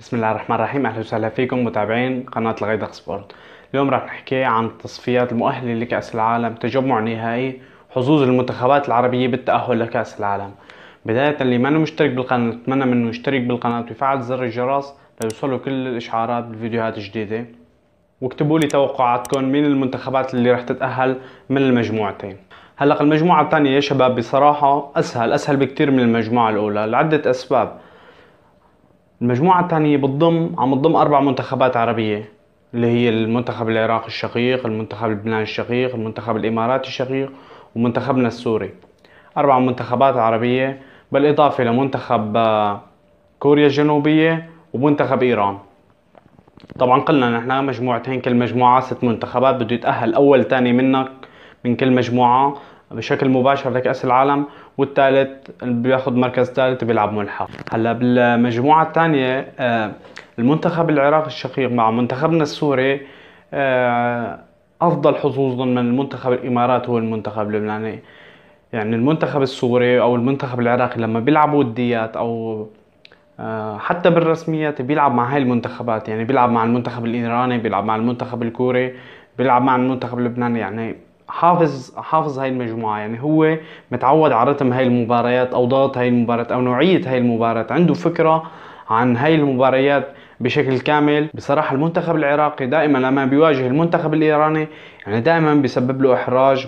بسم الله الرحمن الرحيم اهلا وسهلا فيكم متابعين قناة الغيدق سبورت اليوم راح نحكي عن التصفيات المؤهلة لكأس العالم تجمع نهائي حظوظ المنتخبات العربية بالتأهل لكأس العالم بداية اللي ما مشترك بالقناة نتمنى من مشترك بالقناة ويفعل زر الجرس ليوصلوا كل الإشعارات بالفيديوهات الجديدة واكتبوا لي توقعاتكم مين المنتخبات اللي راح تتأهل من المجموعتين هلق المجموعة الثانية يا شباب بصراحة أسهل أسهل بكتير من المجموعة الأولى لعدة أسباب المجموعة الثانية بتضم عم تضم أربع منتخبات عربية اللي هي المنتخب العراقي الشقيق المنتخب اللبناني الشقيق المنتخب الإماراتي الشقيق ومنتخبنا السوري أربع منتخبات عربية بالإضافة لمنتخب آه، كوريا الجنوبية ومنتخب إيران طبعا قلنا نحن مجموعتين كل مجموعة ست منتخبات بده يتأهل أول تاني منك من كل مجموعة بشكل مباشر لكأس العالم والثالث بياخذ مركز ثالث بيلعب ملحق هلا بالمجموعة الثانية آه، المنتخب العراقي الشقيق مع منتخبنا السوري آه، أفضل حظوظا من المنتخب الإمارات هو المنتخب اللبناني يعني المنتخب السوري أو المنتخب العراقي لما بيلعبوا وديات أو آه، حتى بالرسميات بيلعب مع هاي المنتخبات يعني بيلعب مع المنتخب الإيراني بيلعب مع المنتخب الكوري بيلعب مع المنتخب اللبناني يعني حافظ حافظ هاي المجموعه يعني هو متعود على رتم هاي المباريات او ضغط هاي المباريات او نوعيه هاي المباريات عنده فكره عن هاي المباريات بشكل كامل بصراحة المنتخب العراقي دائما لما بيواجه المنتخب الإيراني يعني دائما بيسبب له إحراج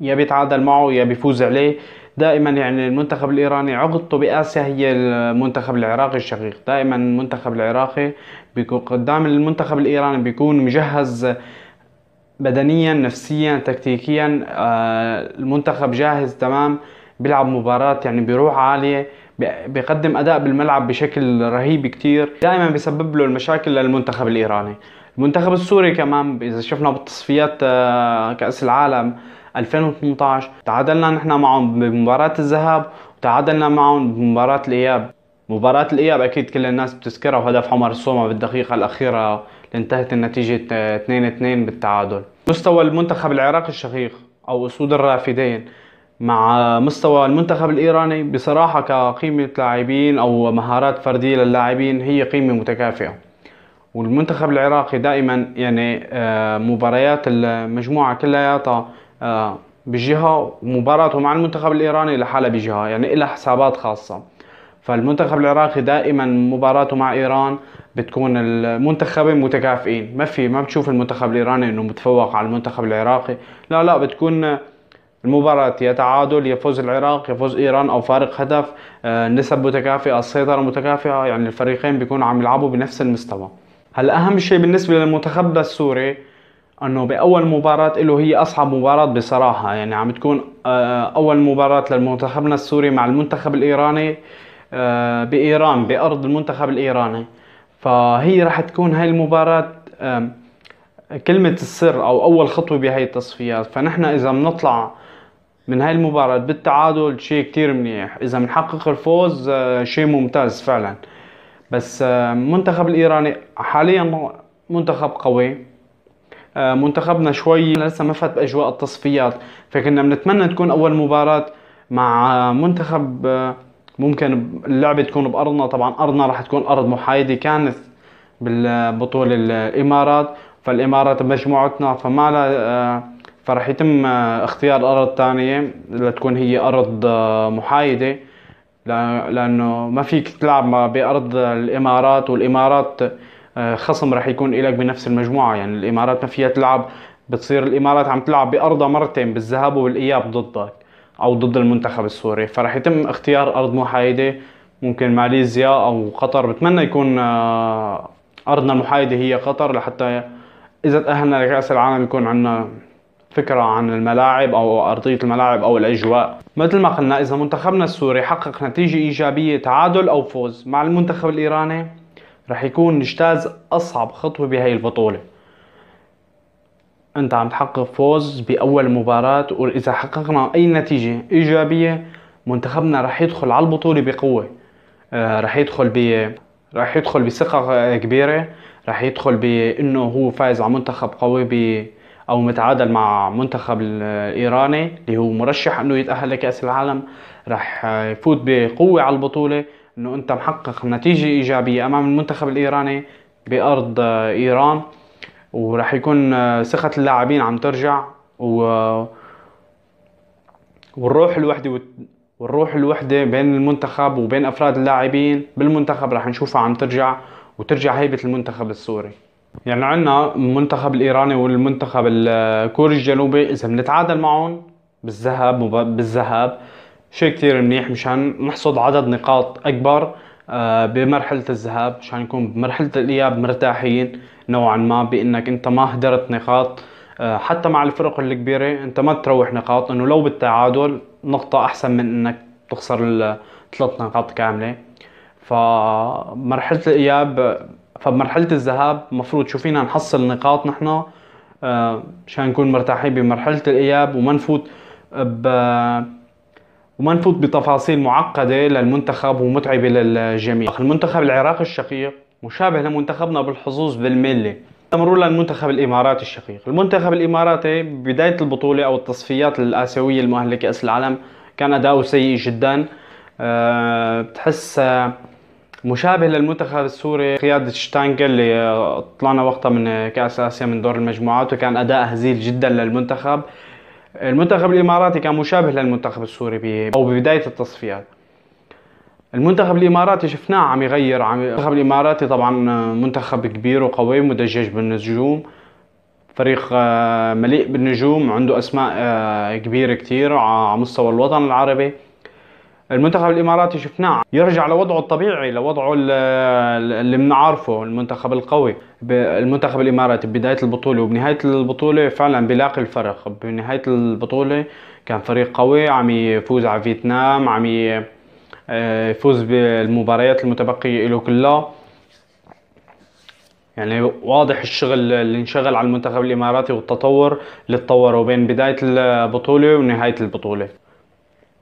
يا بيتعادل معه يا بيفوز عليه دائما يعني المنتخب الايراني عقدته باسيا هي المنتخب العراقي الشقيق دائما المنتخب العراقي بيكون قدام المنتخب الايراني بيكون مجهز بدنيا نفسيا تكتيكيا آه، المنتخب جاهز تمام بيلعب مباراة يعني بروح عالية بيقدم أداء بالملعب بشكل رهيب كتير دائما بيسبب له المشاكل للمنتخب الإيراني المنتخب السوري كمان إذا شفنا بالتصفيات آه، كأس العالم 2018 تعادلنا نحن معهم بمباراة الذهاب وتعادلنا معهم بمباراة الإياب مباراة الإياب أكيد كل الناس بتذكرها وهدف عمر الصومة بالدقيقة الأخيرة انتهت النتيجة 2-2 بالتعادل مستوى المنتخب العراقي الشقيق أو أسود الرافدين مع مستوى المنتخب الإيراني بصراحة كقيمة لاعبين أو مهارات فردية للاعبين هي قيمة متكافئة والمنتخب العراقي دائما يعني آه، مباريات المجموعة كلياتها آه، بجهة ومباراته مع المنتخب الإيراني لحالها بجهة يعني إلى حسابات خاصة فالمنتخب العراقي دائما مباراته مع ايران بتكون المنتخبين متكافئين ما في ما بتشوف المنتخب الايراني انه متفوق على المنتخب العراقي لا لا بتكون المباراة يا تعادل يفوز العراق يفوز ايران او فارق هدف آه، نسب متكافئة السيطرة متكافئة يعني الفريقين بيكونوا عم يلعبوا بنفس المستوى هلا اهم شيء بالنسبة للمنتخب السوري انه باول مباراة له هي اصعب مباراة بصراحة يعني عم تكون آه، اول مباراة للمنتخبنا السوري مع المنتخب الايراني آه، بايران بارض المنتخب الايراني فهي راح تكون هاي المباراه كلمة السر أو أول خطوة بهاي التصفيات فنحن إذا بنطلع من هاي المباراة بالتعادل شيء كتير منيح إذا بنحقق الفوز آه، شيء ممتاز فعلا بس آه، المنتخب الإيراني حاليا منتخب قوي منتخبنا شوي لسه ما فات بأجواء التصفيات فكنا بنتمنى تكون أول مباراة مع منتخب ممكن اللعبه تكون بارضنا طبعا ارضنا راح تكون ارض محايده كانت بالبطوله الامارات فالامارات بمجموعتنا فما آه، فرح يتم آه، اختيار ارض تانية لتكون هي ارض آه، محايده لانه ما فيك تلعب بارض الامارات والامارات خصم رح يكون إلك بنفس المجموعة يعني الإمارات ما فيها تلعب بتصير الإمارات عم تلعب بأرضها مرتين بالذهاب والإياب ضدك او ضد المنتخب السوري فرح يتم اختيار ارض محايده ممكن ماليزيا او قطر بتمنى يكون آه، ارضنا المحايده هي قطر لحتى اذا تاهلنا لكاس العالم يكون عندنا فكرة عن الملاعب أو أرضية الملاعب أو الأجواء مثل ما قلنا إذا منتخبنا السوري حقق نتيجة إيجابية تعادل أو فوز مع المنتخب الإيراني رح يكون نجتاز أصعب خطوة بهاي البطولة انت عم تحقق فوز باول مباراة واذا حققنا اي نتيجة ايجابية منتخبنا رح يدخل على البطولة بقوة آه، رح يدخل ب رح يدخل بثقة كبيرة رح يدخل بانه هو فايز على منتخب قوي ب او متعادل مع منتخب الايراني اللي هو مرشح انه يتاهل لكاس العالم رح يفوت بقوه على البطوله انه انت محقق نتيجه ايجابيه امام المنتخب الايراني بارض آه، ايران وراح يكون آه، ثقه اللاعبين عم ترجع و والروح الوحده والروح الوحده بين المنتخب وبين افراد اللاعبين بالمنتخب راح نشوفها عم ترجع وترجع هيبه المنتخب السوري يعني عندنا المنتخب الايراني والمنتخب الكوري الجنوبي اذا بنتعادل معهم بالذهب بالذهاب شيء كثير منيح مشان نحصد عدد نقاط اكبر آه، بمرحله الذهاب مشان نكون بمرحله الاياب مرتاحين نوعا ما بانك انت ما هدرت نقاط آه، حتى مع الفرق الكبيره انت ما تروح نقاط انه لو بالتعادل نقطه احسن من انك تخسر الثلاث نقاط كامله فمرحله الاياب فبمرحله الذهاب مفروض شو فينا نحصل نقاط نحن مشان آه، نكون مرتاحين بمرحله الاياب وما نفوت ب وما نفوت بتفاصيل معقدة للمنتخب ومتعبة للجميع المنتخب العراقي الشقيق مشابه لمنتخبنا بالحظوظ بالملة مرور للمنتخب الاماراتي الشقيق المنتخب الاماراتي بداية البطولة او التصفيات الاسيوية المؤهلة لكاس العالم كان اداؤه سيء جدا أه بتحس آه، مشابه للمنتخب السوري قيادة شتانجل اللي آه، طلعنا وقتها من كأس آسيا من دور المجموعات وكان أداء هزيل جدا للمنتخب المنتخب الاماراتي كان مشابه للمنتخب السوري او ببدايه التصفيات المنتخب الاماراتي شفناه عم يغير عم المنتخب الاماراتي طبعا منتخب كبير وقوي مدجج بالنجوم فريق آه، مليء بالنجوم عنده اسماء آه، كبيره كتير على مستوى الوطن العربي المنتخب الاماراتي شفناه يرجع لوضعه الطبيعي لوضعه اللي بنعرفه المنتخب القوي المنتخب الاماراتي ببدايه البطوله وبنهايه البطوله فعلا بيلاقي الفرق بنهايه البطوله كان فريق قوي عم يفوز على فيتنام عم آه، يفوز بالمباريات المتبقيه له كلها يعني واضح الشغل اللي انشغل على المنتخب الاماراتي والتطور اللي تطوره بين بدايه البطوله ونهايه البطوله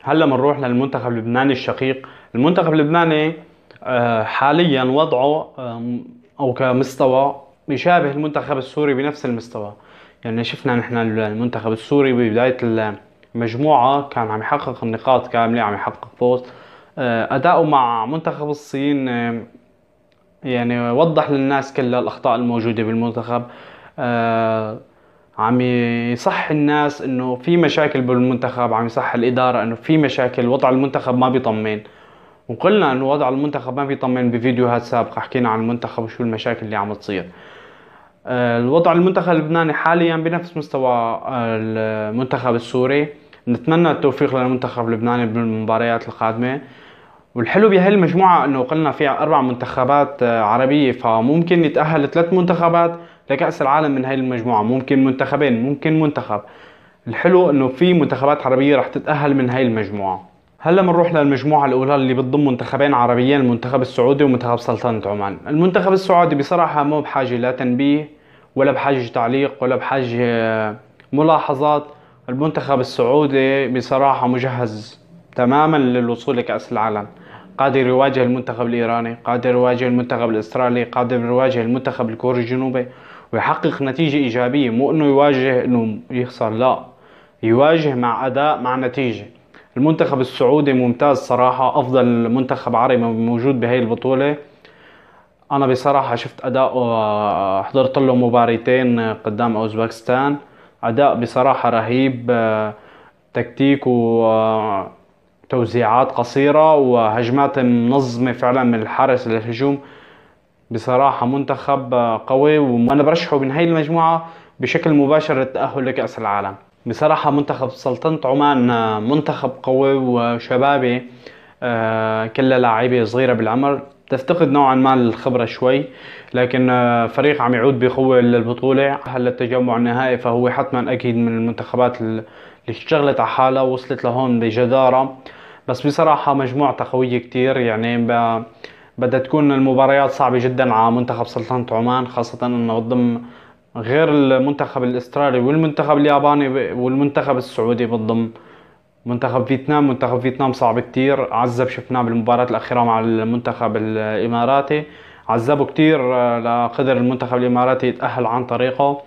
هلا بنروح للمنتخب اللبناني الشقيق المنتخب اللبناني آه، حاليا وضعه او كمستوى بيشابه المنتخب السوري بنفس المستوى يعني شفنا نحن المنتخب السوري ببدايه المجموعه كان عم يحقق النقاط كامله عم يحقق فوز آه، اداؤه مع منتخب الصين يعني وضح للناس كل الاخطاء الموجوده بالمنتخب آه، عم يصح الناس انه في مشاكل بالمنتخب عم يصح الاداره انه في مشاكل وضع المنتخب ما بيطمن وقلنا انه وضع المنتخب ما بيطمن بفيديوهات سابقه حكينا عن المنتخب وشو المشاكل اللي عم تصير آه، الوضع المنتخب اللبناني حاليا بنفس مستوى آه، المنتخب السوري نتمنى التوفيق للمنتخب اللبناني بالمباريات القادمه والحلو بهي المجموعه انه قلنا فيها اربع منتخبات آه، عربيه فممكن يتاهل ثلاث منتخبات لكأس العالم من هاي المجموعة ممكن منتخبين ممكن منتخب الحلو انه في منتخبات عربية رح تتأهل من هاي المجموعة هلا بنروح للمجموعة الأولى اللي بتضم منتخبين عربيين المنتخب السعودي ومنتخب سلطنة عمان المنتخب السعودي بصراحة مو بحاجة لا تنبيه ولا بحاجة تعليق ولا بحاجة آه، ملاحظات المنتخب السعودي بصراحة مجهز تماما للوصول لكأس العالم قادر يواجه المنتخب الإيراني قادر يواجه المنتخب الإسترالي، قادر يواجه المنتخب الكوري الجنوبي ويحقق نتيجة إيجابية مو إنه يواجه إنه يخسر لا يواجه مع أداء مع نتيجة المنتخب السعودي ممتاز صراحة أفضل منتخب عربي موجود بهي البطولة أنا بصراحة شفت أداء آه، حضرت له مباريتين قدام أوزباكستان أداء بصراحة رهيب آه، تكتيك وتوزيعات آه، قصيرة وهجمات منظمة فعلا من الحارس للهجوم بصراحه منتخب قوي وانا برشحه من هاي المجموعه بشكل مباشر للتاهل لكاس العالم بصراحه منتخب سلطنه عمان منتخب قوي وشبابي آه، كل لاعيبه صغيره بالعمر تفتقد نوعا ما الخبره شوي لكن آه، فريق عم يعود بقوه للبطوله هلا التجمع النهائي فهو حتما اكيد من المنتخبات اللي اشتغلت على حالها وصلت لهون بجداره بس بصراحه مجموعة قويه كتير يعني بدها تكون المباريات صعبة جدا على منتخب سلطنة عمان خاصة انه بتضم غير المنتخب الاسترالي والمنتخب الياباني والمنتخب السعودي بتضم منتخب فيتنام منتخب فيتنام صعب كتير عذب شفناه بالمباراة الأخيرة مع المنتخب الإماراتي عذبه كتير آه، لقدر المنتخب الإماراتي يتأهل عن طريقه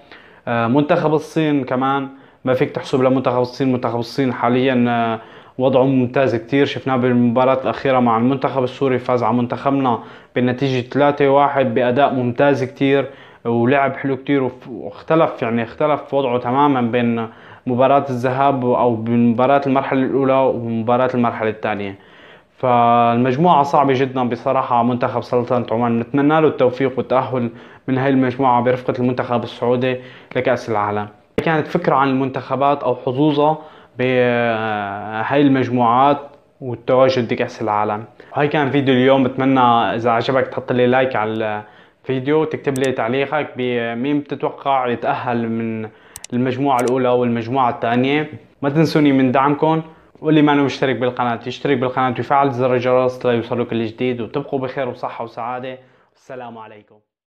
آه، منتخب الصين كمان ما فيك تحسب لمنتخب الصين منتخب الصين حاليا آه، وضعه ممتاز كتير شفناه بالمباراة الأخيرة مع المنتخب السوري فاز على منتخبنا بنتيجه 3 3-1 بأداء ممتاز كتير ولعب حلو كتير واختلف يعني اختلف وضعه تماما بين مباراة الذهاب أو بين مباراة المرحلة الأولى ومباراة المرحلة الثانية فالمجموعة صعبة جدا بصراحة منتخب سلطنة عمان نتمنى له التوفيق والتأهل من هاي المجموعة برفقة المنتخب السعودي لكأس العالم كانت فكرة عن المنتخبات أو حظوظها بهاي آه، المجموعات والتواجد بكأس العالم وهي كان فيديو اليوم بتمنى إذا عجبك تحط لي لايك على الفيديو وتكتب لي تعليقك بمين بتتوقع يتأهل من المجموعة الأولى والمجموعة الثانية ما تنسوني من دعمكم واللي ما أنا مشترك بالقناة يشترك بالقناة ويفعل زر الجرس كل الجديد وتبقوا بخير وصحة وسعادة والسلام عليكم